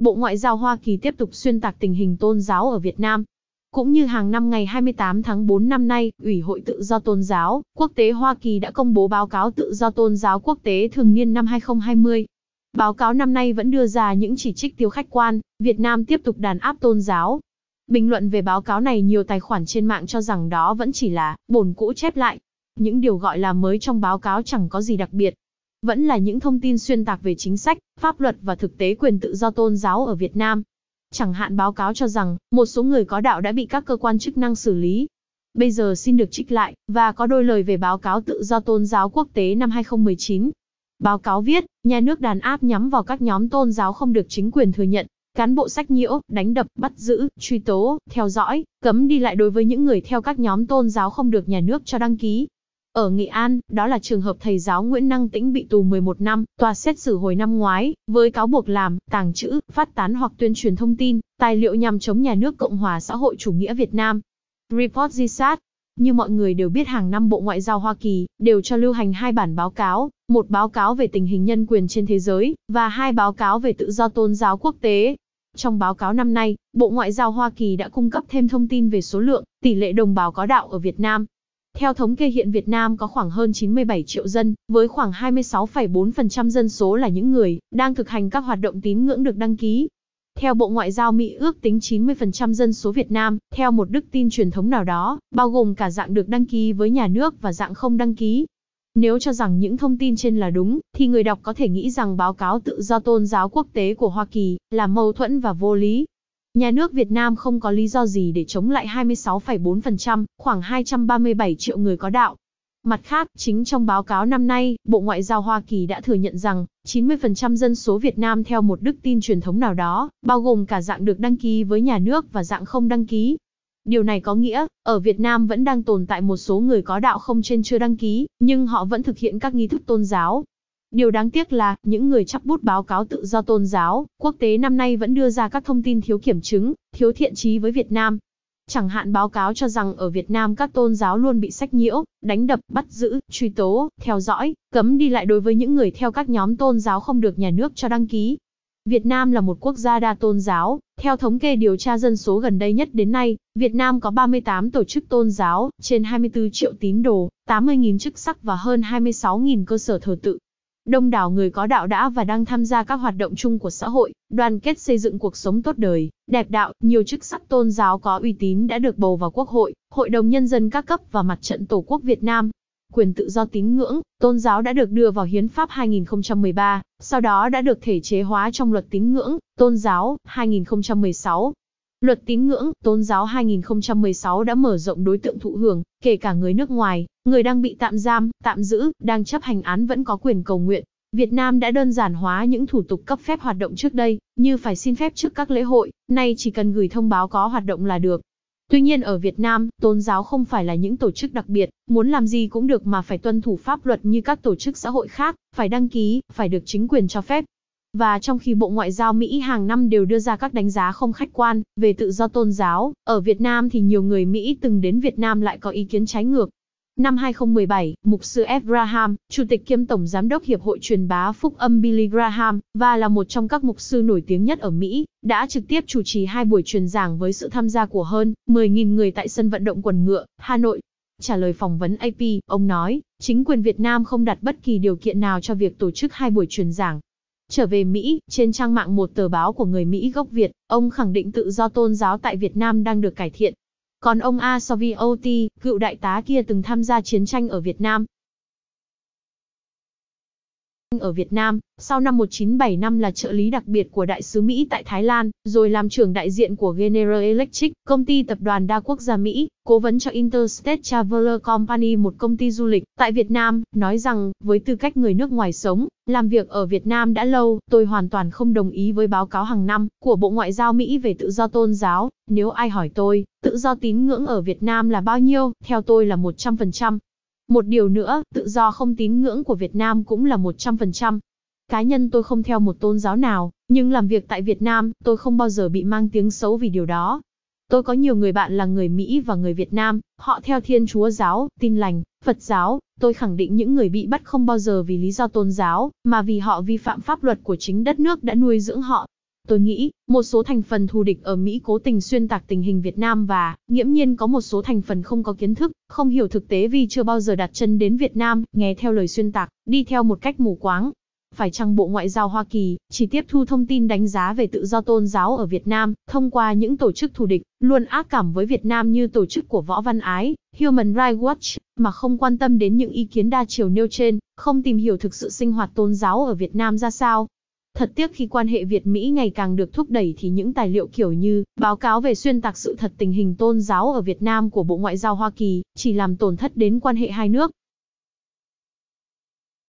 Bộ Ngoại giao Hoa Kỳ tiếp tục xuyên tạc tình hình tôn giáo ở Việt Nam. Cũng như hàng năm ngày 28 tháng 4 năm nay, Ủy hội Tự do Tôn giáo Quốc tế Hoa Kỳ đã công bố báo cáo Tự do Tôn giáo Quốc tế thường niên năm 2020. Báo cáo năm nay vẫn đưa ra những chỉ trích thiếu khách quan, Việt Nam tiếp tục đàn áp tôn giáo. Bình luận về báo cáo này nhiều tài khoản trên mạng cho rằng đó vẫn chỉ là bổn cũ chép lại. Những điều gọi là mới trong báo cáo chẳng có gì đặc biệt, vẫn là những thông tin xuyên tạc về chính sách, pháp luật và thực tế quyền tự do tôn giáo ở Việt Nam. Chẳng hạn báo cáo cho rằng, một số người có đạo đã bị các cơ quan chức năng xử lý. Bây giờ xin được trích lại, và có đôi lời về báo cáo tự do tôn giáo quốc tế năm 2019. Báo cáo viết, nhà nước đàn áp nhắm vào các nhóm tôn giáo không được chính quyền thừa nhận, cán bộ sách nhiễu, đánh đập, bắt giữ, truy tố, theo dõi, cấm đi lại đối với những người theo các nhóm tôn giáo không được nhà nước cho đăng ký, ở Nghệ An, đó là trường hợp thầy giáo Nguyễn Năng Tĩnh bị tù 11 năm, tòa xét xử hồi năm ngoái, với cáo buộc làm, tàng trữ, phát tán hoặc tuyên truyền thông tin, tài liệu nhằm chống nhà nước Cộng hòa xã hội chủ nghĩa Việt Nam. Report G-SAT Như mọi người đều biết hàng năm Bộ Ngoại giao Hoa Kỳ đều cho lưu hành hai bản báo cáo, một báo cáo về tình hình nhân quyền trên thế giới, và hai báo cáo về tự do tôn giáo quốc tế. Trong báo cáo năm nay, Bộ Ngoại giao Hoa Kỳ đã cung cấp thêm thông tin về số lượng, tỷ lệ đồng bào có đạo ở Việt Nam, theo thống kê hiện Việt Nam có khoảng hơn 97 triệu dân, với khoảng 26,4% dân số là những người đang thực hành các hoạt động tín ngưỡng được đăng ký. Theo Bộ Ngoại giao Mỹ ước tính 90% dân số Việt Nam, theo một đức tin truyền thống nào đó, bao gồm cả dạng được đăng ký với nhà nước và dạng không đăng ký. Nếu cho rằng những thông tin trên là đúng, thì người đọc có thể nghĩ rằng báo cáo tự do tôn giáo quốc tế của Hoa Kỳ là mâu thuẫn và vô lý. Nhà nước Việt Nam không có lý do gì để chống lại 26,4%, khoảng 237 triệu người có đạo. Mặt khác, chính trong báo cáo năm nay, Bộ Ngoại giao Hoa Kỳ đã thừa nhận rằng 90% dân số Việt Nam theo một đức tin truyền thống nào đó, bao gồm cả dạng được đăng ký với nhà nước và dạng không đăng ký. Điều này có nghĩa, ở Việt Nam vẫn đang tồn tại một số người có đạo không trên chưa đăng ký, nhưng họ vẫn thực hiện các nghi thức tôn giáo, Điều đáng tiếc là, những người chắp bút báo cáo tự do tôn giáo, quốc tế năm nay vẫn đưa ra các thông tin thiếu kiểm chứng, thiếu thiện trí với Việt Nam. Chẳng hạn báo cáo cho rằng ở Việt Nam các tôn giáo luôn bị sách nhiễu, đánh đập, bắt giữ, truy tố, theo dõi, cấm đi lại đối với những người theo các nhóm tôn giáo không được nhà nước cho đăng ký. Việt Nam là một quốc gia đa tôn giáo, theo thống kê điều tra dân số gần đây nhất đến nay, Việt Nam có 38 tổ chức tôn giáo, trên 24 triệu tín đồ, 80.000 chức sắc và hơn 26.000 cơ sở thờ tự, Đông đảo người có đạo đã và đang tham gia các hoạt động chung của xã hội, đoàn kết xây dựng cuộc sống tốt đời, đẹp đạo, nhiều chức sắc tôn giáo có uy tín đã được bầu vào Quốc hội, Hội đồng Nhân dân các cấp và Mặt trận Tổ quốc Việt Nam. Quyền tự do tín ngưỡng, tôn giáo đã được đưa vào Hiến pháp 2013, sau đó đã được thể chế hóa trong luật tín ngưỡng, tôn giáo 2016. Luật tín ngưỡng, tôn giáo 2016 đã mở rộng đối tượng thụ hưởng, kể cả người nước ngoài, người đang bị tạm giam, tạm giữ, đang chấp hành án vẫn có quyền cầu nguyện. Việt Nam đã đơn giản hóa những thủ tục cấp phép hoạt động trước đây, như phải xin phép trước các lễ hội, nay chỉ cần gửi thông báo có hoạt động là được. Tuy nhiên ở Việt Nam, tôn giáo không phải là những tổ chức đặc biệt, muốn làm gì cũng được mà phải tuân thủ pháp luật như các tổ chức xã hội khác, phải đăng ký, phải được chính quyền cho phép, và trong khi Bộ Ngoại giao Mỹ hàng năm đều đưa ra các đánh giá không khách quan về tự do tôn giáo, ở Việt Nam thì nhiều người Mỹ từng đến Việt Nam lại có ý kiến trái ngược. Năm 2017, mục sư Abraham, chủ tịch kiêm tổng giám đốc Hiệp hội truyền bá phúc âm Billy Graham, và là một trong các mục sư nổi tiếng nhất ở Mỹ, đã trực tiếp chủ trì hai buổi truyền giảng với sự tham gia của hơn 10.000 người tại sân vận động quần ngựa, Hà Nội. Trả lời phỏng vấn AP, ông nói, chính quyền Việt Nam không đặt bất kỳ điều kiện nào cho việc tổ chức hai buổi truyền giảng, Trở về Mỹ, trên trang mạng một tờ báo của người Mỹ gốc Việt, ông khẳng định tự do tôn giáo tại Việt Nam đang được cải thiện. Còn ông Asovioti, cựu đại tá kia từng tham gia chiến tranh ở Việt Nam, ở Việt Nam, sau năm 1975 là trợ lý đặc biệt của Đại sứ Mỹ tại Thái Lan, rồi làm trưởng đại diện của General Electric, công ty tập đoàn đa quốc gia Mỹ, cố vấn cho Interstate Traveler Company một công ty du lịch tại Việt Nam, nói rằng, với tư cách người nước ngoài sống, làm việc ở Việt Nam đã lâu, tôi hoàn toàn không đồng ý với báo cáo hàng năm của Bộ Ngoại giao Mỹ về tự do tôn giáo. Nếu ai hỏi tôi, tự do tín ngưỡng ở Việt Nam là bao nhiêu, theo tôi là 100%, một điều nữa, tự do không tín ngưỡng của Việt Nam cũng là 100%. Cá nhân tôi không theo một tôn giáo nào, nhưng làm việc tại Việt Nam, tôi không bao giờ bị mang tiếng xấu vì điều đó. Tôi có nhiều người bạn là người Mỹ và người Việt Nam, họ theo Thiên Chúa giáo, Tin lành, Phật giáo, tôi khẳng định những người bị bắt không bao giờ vì lý do tôn giáo, mà vì họ vi phạm pháp luật của chính đất nước đã nuôi dưỡng họ. Tôi nghĩ, một số thành phần thù địch ở Mỹ cố tình xuyên tạc tình hình Việt Nam và, nghiễm nhiên có một số thành phần không có kiến thức, không hiểu thực tế vì chưa bao giờ đặt chân đến Việt Nam, nghe theo lời xuyên tạc, đi theo một cách mù quáng. Phải chăng Bộ Ngoại giao Hoa Kỳ chỉ tiếp thu thông tin đánh giá về tự do tôn giáo ở Việt Nam, thông qua những tổ chức thù địch, luôn ác cảm với Việt Nam như tổ chức của Võ Văn Ái, Human Rights Watch, mà không quan tâm đến những ý kiến đa chiều nêu trên, không tìm hiểu thực sự sinh hoạt tôn giáo ở Việt Nam ra sao, Thật tiếc khi quan hệ Việt Mỹ ngày càng được thúc đẩy thì những tài liệu kiểu như báo cáo về xuyên tạc sự thật tình hình tôn giáo ở Việt Nam của Bộ Ngoại giao Hoa Kỳ chỉ làm tổn thất đến quan hệ hai nước,